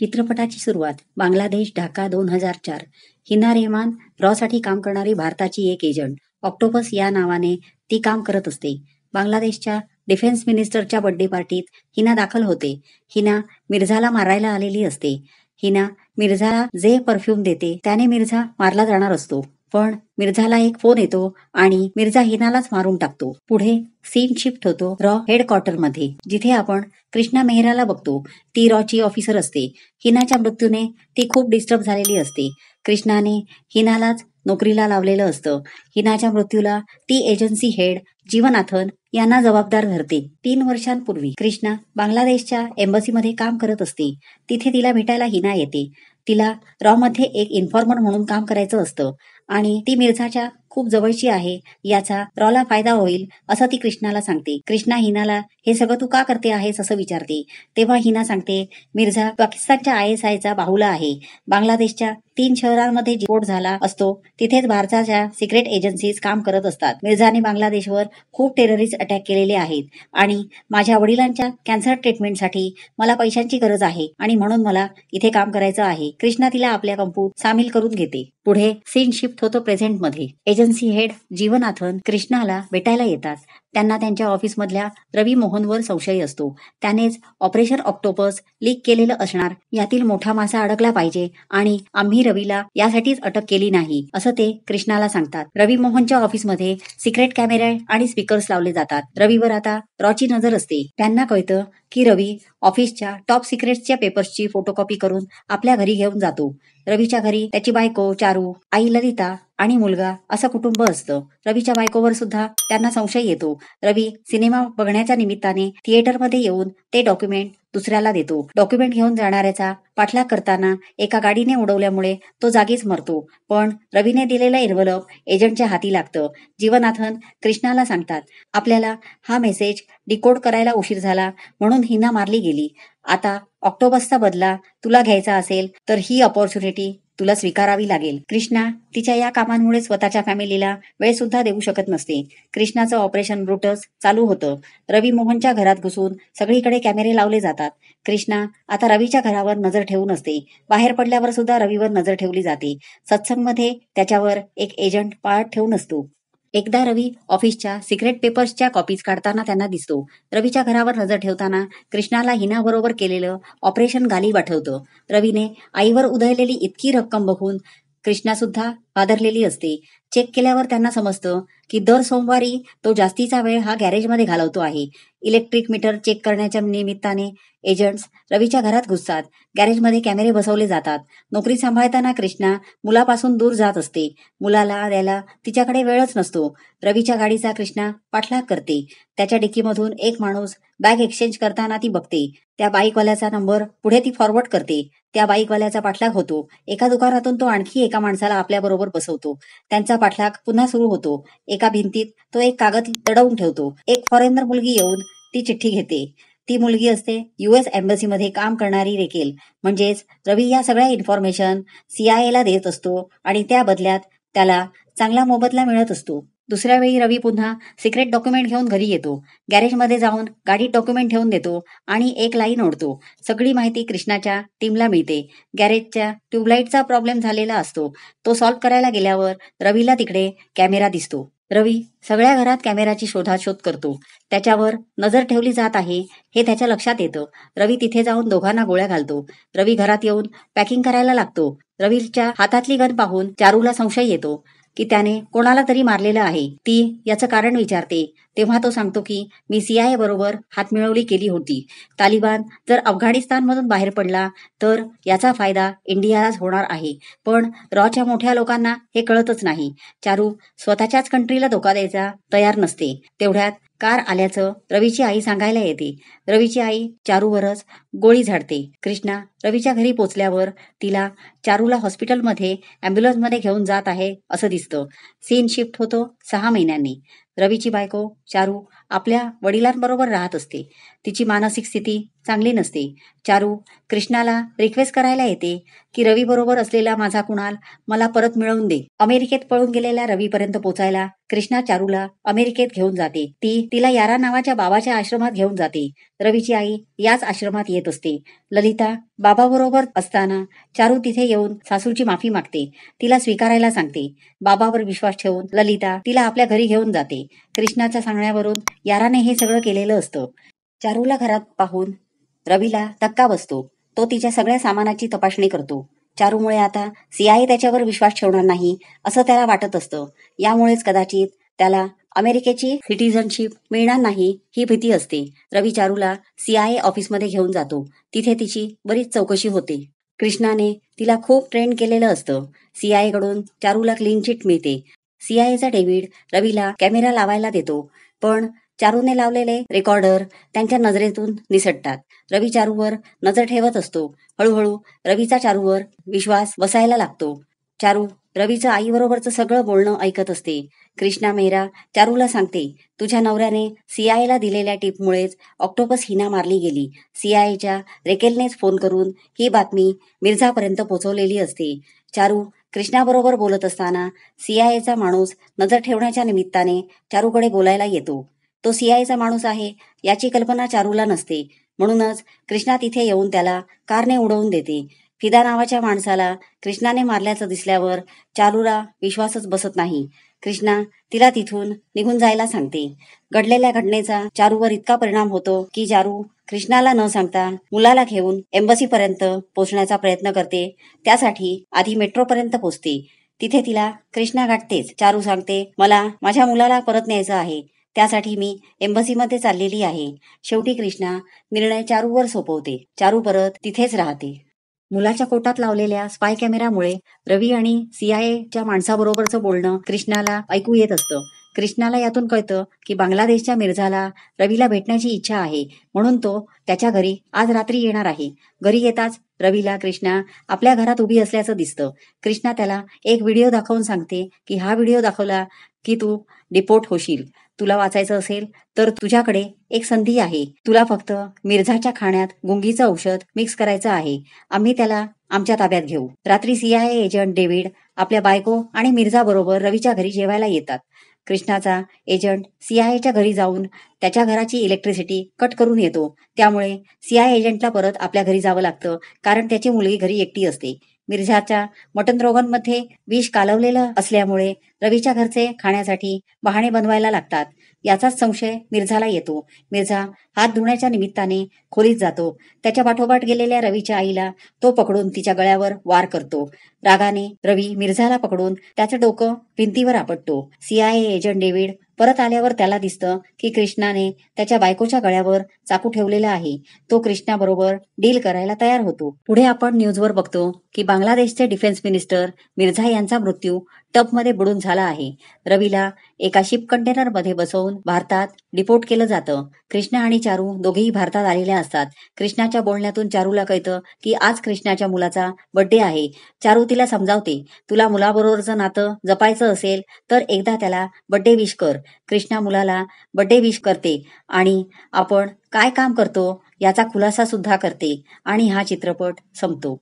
चित्रपटाची सुरुवात बांगलादेश ढाका दोन हजार चार हिना रेहमान रॉसाठी काम करणारी भारताची एक एजंट ऑक्टोपस या नावाने ती काम करत असते बांगलादेशच्या डिफेन्स मिनिस्टरच्या बर्थडे पार्टीत हिना दाखल होते हिना मिर्झाला मारायला आलेली असते हिना मिर्झाला जे परफ्यूम देते त्याने मिर्झा मारला जाणार असतो पण मिर्झाला एक फोन येतो आणि मिर्झा हिनालाच मारून टाकतो पुढे सीन शिफ्ट होतो रॉ हेडक्वार्टर मध्ये जिथे आपण कृष्णा मेहराला बघतो ती रॉची ऑफिसर असते हिनाच्या मृत्यूने ती खूप डिस्टर्ब झालेली असते कृष्णाने हिनालाच नोकरीला लावलेलं असतं हिनाच्या मृत्यूला ती एजन्सी हेड जीवनाथन यांना जबाबदार धरते तीन वर्षांपूर्वी कृष्णा बांगलादेशच्या एम्बसीमध्ये काम करत असते तिथे तिला भेटायला हिना येते तिला मध्ये एक इन्फॉर्मर म्हणून काम करायचं असतं आणि ती मिर्झाच्या खूप जवळची आहे याचा रॉला फायदा होईल असं ती कृष्णाला सांगते कृष्णा हिनाला हे सगळं तू का करते आहेस असं विचारते तेव्हा हिना सांगते मिर्झा पाकिस्तानच्या आय एस आयचा बाहुला आहे बांगलादेशच्या तीन शहरांमध्ये स्फोट झाला असतो तिथेच भारताच्या सिक्रेट एजन्सीज काम करत असतात मिर्झाने बांगलादेशवर खूप टेररिस्ट अटॅक केलेले आहेत आणि माझ्या वडिलांच्या कॅन्सर ट्रीटमेंटसाठी मला पैशांची गरज आहे आणि म्हणून मला इथे काम करायचं आहे कृष्णा तिला आपल्या कंपू सामील करून घेते पुढे सीन शिफ्ट होतो प्रेझेंट मध्ये एजन्सी हेड जीवनाथन कृष्णाला भेटायला येतात त्यांना त्यांच्या ऑफिसमधल्या रवी मोहनवर संशय असतो त्यानेच ऑपरेशन ऑक्टोपस लीक केलेलं असणार यातील मोठा मासा अडकला पाहिजे आणि आम्ही रवीला यासाठीच अटक केली नाही असं ते कृष्णाला सांगतात रवी मोहनच्या ऑफिसमध्ये सिक्रेट कॅमेरा आणि स्पीकर्स लावले जातात रवीवर आता रॉची नजर असते त्यांना कळतं की रवी ऑफिसच्या टॉप सिक्रेटच्या पेपर्सची फोटोकॉपी करून आपल्या घरी घेऊन जातो रवीच्या घरी त्याची बायको चारू आई ललिता आणि मुलगा असं कुटुंब असतं रवीच्या बायकोवर सुद्धा त्यांना संशय येतो रवी सिनेमा बघण्याच्या निमित्ताने थिएटरमध्ये येऊन ते डॉक्युमेंट दुसऱ्याला देतो डॉक्युमेंट घेऊन जाणाऱ्याचा पाठलाग करताना एका गाडीने उडवल्यामुळे तो जागीच मरतो पण रवीने दिलेला एन्व्हलप एजंटच्या हाती लागतं जीवनाथन कृष्णाला सांगतात आपल्याला हा मेसेज डिकोड करायला उशीर झाला म्हणून हिना मारली गेली आता ऑक्टोबरचा बदला तुला घ्यायचा असेल तर ही ऑपॉर्च्युनिटी तुला स्वीकारावी लागेल कृष्णा तिच्या या कामांमुळे स्वतःच्या फॅमिलीला वेळ सुद्धा देऊ शकत नसते कृष्णाचं ऑपरेशन ब्रुटस चालू होतं रवी मोहनच्या घरात घुसून सगळीकडे कॅमेरे लावले जातात कृष्णा आता रवीच्या घरावर नजर ठेवून असते बाहेर पडल्यावर सुद्धा रवीवर नजर ठेवली जाते सत्संगमध्ये त्याच्यावर एक एजंट पाळत ठेवून असतो एकदा रवी ऑफिसच्या सिक्रेट पेपर्सच्या कॉपीज काढताना त्यांना दिसतो रवीच्या घरावर नजर ठेवताना कृष्णाला हिनाबरोबर केलेलं ऑपरेशन गाली वाटवतं रवीने आईवर उदयलेली इतकी रक्कम बघून कृष्णा सुद्धा आदरलेली असते चेक केल्यावर त्यांना समजतं की दर सोमवारी तो जास्तीचा वेळ हा गॅरेजमध्ये घालवतो आहे इलेक्ट्रिक मीटर चेक करण्याच्या निमित्ताने एजंट्स रवीच्या घरात घुसतात गॅरेजमध्ये कॅमेरे बसवले जातात नोकरी सांभाळताना कृष्णा मुलापासून दूर जात असते मुलाला द्यायला तिच्याकडे वेळच नसतो रवीच्या गाडीचा कृष्णा पाठलाग करते त्याच्या डिकीमधून एक माणूस बॅग एक्सचेंज करताना ती बघते त्या बाईकवाल्याचा नंबर पुढे ती फॉरवर्ड करते त्या बाईकवाल्याचा पाठलाग होतो एका दुकानातून तो आणखी एका माणसाला आपल्याबरोबर बसवतो त्यांचा पाठलाग पुन्हा सुरू होतो एका भिंतीत तो एक कागद दडवून ठेवतो एक फॉरेनर मुलगी येऊन ती चिठ्ठी घेते ती मुलगी असते युएस मध्ये काम करणारी रेकेल म्हणजेच रवी या सगळ्या इन्फॉर्मेशन ला देत असतो आणि त्या बदल्यात त्याला चांगला मोबदला मिळत असतो दुसऱ्या वेळी रवी पुन्हा सिक्रेट डॉक्युमेंट घेऊन घरी येतो गॅरेजमध्ये जाऊन गाडीत डॉक्युमेंट ठेवून देतो आणि एक लाईन ओढतो सगळी माहिती कृष्णाच्या टीमला मिळते गॅरेजच्या ट्यूबलाईटचा प्रॉब्लेम झालेला असतो तो सॉल्व्ह करायला गेल्यावर रवीला तिकडे कॅमेरा दिसतो रवी सगळ्या घरात कॅमेराची शोधाशोध करतो त्याच्यावर नजर ठेवली जात आहे हे त्याच्या लक्षात येतं रवी तिथे जाऊन दोघांना गोळ्या घालतो रवी घरात येऊन पॅकिंग करायला लागतो रवीच्या हातातली गन पाहून चारूला संशय येतो की त्याने कोणाला तरी मारलेलं आहे ती याचं कारण विचारते तेव्हा तो सांगतो की मी सीआय बरोबर हातमिळवली केली होती तालिबान जर अफगाणिस्तानमधून बाहेर पडला तर याचा फायदा इंडियालाच होणार आहे पण रॉच्या मोठ्या लोकांना हे कळतच नाही चारू स्वतःच्याच कंट्रीला धोका द्यायचा तयार नसते तेवढ्यात कार आल्याचं रवीची आई सांगायला येते रवीची आई चारूवरच गोळी झाडते कृष्णा रवीच्या घरी पोचल्यावर तिला चारूला हॉस्पिटलमध्ये अँब्युलन्समध्ये घेऊन जात आहे असं दिसतं सीन शिफ्ट होतो सहा महिन्यांनी रवीची बायको चारू आपल्या वडिलांबरोबर राहत असते तिची मानसिक स्थिती चांगली नसते चारू कृष्णाला रिक्वेस्ट करायला येते की रवीबरोबर असलेला माझा कुणाल मला परत मिळवून दे अमेरिकेत पळून गेलेल्या रवीपर्यंत पोचायला कृष्णा चारूला अमेरिकेत घेऊन जाते ती तिला यारा नावाच्या बाबाच्या आश्रमात घेऊन जाते रवीची आई याच आश्रमात येत असते ललिता बाबाबरोबर असताना चारू तिथे येऊन सासूची माफी मागते तिला स्वीकारायला सांगते बाबावर विश्वास ठेवून ललिता तिला आपल्या घरी घेऊन जाते कृष्णाच्या सांगण्यावरून याराने हे सगळं केलेलं असतं चारूला घरात पाहून रवीला धक्का बसतो तो तिच्या सगळ्या सामानाची तपासणी करतो चारूमुळे आता सीआय त्याच्यावर विश्वास ठेवणार नाही असं त्याला वाटत असतं यामुळेच कदाचित त्याला अमेरिकेची सिटीजनशिप मिळणार नाही ही भीती असते रवी चारूला सीआय ऑफिसमध्ये घेऊन जातो तिथे तिची बरीच चौकशी होते कृष्णाने तिला खूप ट्रेन केलेलं असतं सीआय कडून चारूला क्लीन चिट मिळते सीआयचा डेव्हिड रवीला कॅमेरा लावायला देतो पण चारूने लावलेले रेकॉर्डर त्यांच्या नजरेतून निसटतात रवी चारूवर नजर ठेवत असतो हळूहळू रवीचा चारूवर विश्वास बसायला लागतो चारू रवीचं आईबरोबरचं सगळं बोलणं ऐकत असते कृष्णा मेहरा चारूला सांगते तुझ्या नवऱ्याने सीआयला दिलेल्या टीपमुळेच ऑक्टोपस हिना मारली गेली सीआयच्या रेकेलनेच फोन करून ही बातमी मिर्झापर्यंत पोहोचवलेली असते चारू कृष्णाबरोबर बोलत असताना सीआयचा माणूस नजर ठेवण्याच्या निमित्ताने चारूकडे बोलायला येतो तो सीआयचा माणूस आहे याची कल्पना चारूला नसते म्हणूनच कृष्णा तिथे येऊन त्याला कारने उडवून देते फिदा नावाच्या माणसाला कृष्णाने मारल्याचं दिसल्यावर चारूला विश्वासच बसत नाही कृष्णा तिला तिथून निघून जायला सांगते घडलेल्या घटनेचा चारूवर इतका परिणाम होतो की चारू कृष्णाला न सांगता मुलाला घेऊन एम्बसी पर्यंत पोहोचण्याचा प्रयत्न करते त्यासाठी आधी मेट्रो पर्यंत पोहोचते तिथे तिला कृष्णा गाठतेच चारू सांगते मला माझ्या मुलाला परत न्यायचं आहे त्यासाठी मी एम्बसीमध्ये चाललेली आहे शेवटी कृष्णा निर्णय चारूवर सोपवते चारू परत तिथेच राहते मुलाच्या कोटात लावलेल्या स्पाय कॅमेरामुळे रवी आणि सीआयएच्या माणसाबरोबरचं बोलणं कृष्णाला ऐकू येत असतं कृष्णाला यातून कळतं की बांगलादेशच्या मिर्झाला रवीला भेटण्याची इच्छा आहे म्हणून तो त्याच्या घरी आज रात्री येणार आहे घरी येताच रवीला कृष्णा आपल्या घरात उभी असल्याचं दिसतं कृष्णा त्याला एक व्हिडिओ दाखवून सांगते की हा व्हिडिओ दाखवला की तू डिपोर्ट होशील तुला वाचायचं असेल तर तुझ्याकडे एक संधी आहे तुला फक्त मिर्झाच्या खाण्यात गुंगीचं औषध मिक्स करायचं आहे आम्ही त्याला आमच्या ताब्यात घेऊ रात्री सीआयए एजंट डेव्हिड आपल्या बायको आणि मिर्झा बरोबर रवीच्या घरी जेवायला येतात कृष्णाचा एजंट सीआयएच्या घरी जाऊन त्याच्या घराची इलेक्ट्रिसिटी कट करून येतो त्यामुळे सीआय एजंटला परत आपल्या घरी जावं लागतं कारण त्याची मुलगी घरी एकटी असते मिर्झाच्या मटन रोगांमध्ये विष कालवलेलं असल्यामुळे रवीच्या घरचे खाण्यासाठी बहाणे बनवायला लागतात याचाच संशय मिर्झाला येतो मिर्झा हात धुण्याच्या निमित्ताने खोलीत जातो त्याच्या पाठोपाठ गेलेल्या रवीच्या आईला तो पकडून तिच्या गळ्यावर वार करतो रागाने रवी मिर्झाला पकडून त्याचं डोकं भिंतीवर आपटतो सीआयए एजंट डेव्हिड परत आल्यावर त्याला दिसतं की कृष्णाने त्याच्या बायकोच्या गळ्यावर चाकू ठेवलेला आहे तो कृष्णाबरोबर डील करायला तयार होतो पुढे आपण न्यूजवर बघतो की बांगलादेशचे डिफेन्स मिनिस्टर मिर्झा यांचा मृत्यू मध्ये बुडून झाला आहे रवीला एका शिप कंटेनर मध्ये बसवून भारतात डिपोर्ट केलं जातं कृष्णा आणि चारू दोघेही भारतात आलेल्या असतात कृष्णाच्या बोलण्यातून चारूला कळतं की आज कृष्णाच्या मुलाचा बर्थडे आहे चारू तिला समजावते तुला मुलाबरोबरचं नातं जपायचं असेल तर एकदा त्याला बर्थडे विश कर कृष्णा मुलाला बड्डे विश करते आणि आपण काय काम करतो याचा खुलासा सुद्धा करते आणि हा चित्रपट संपतो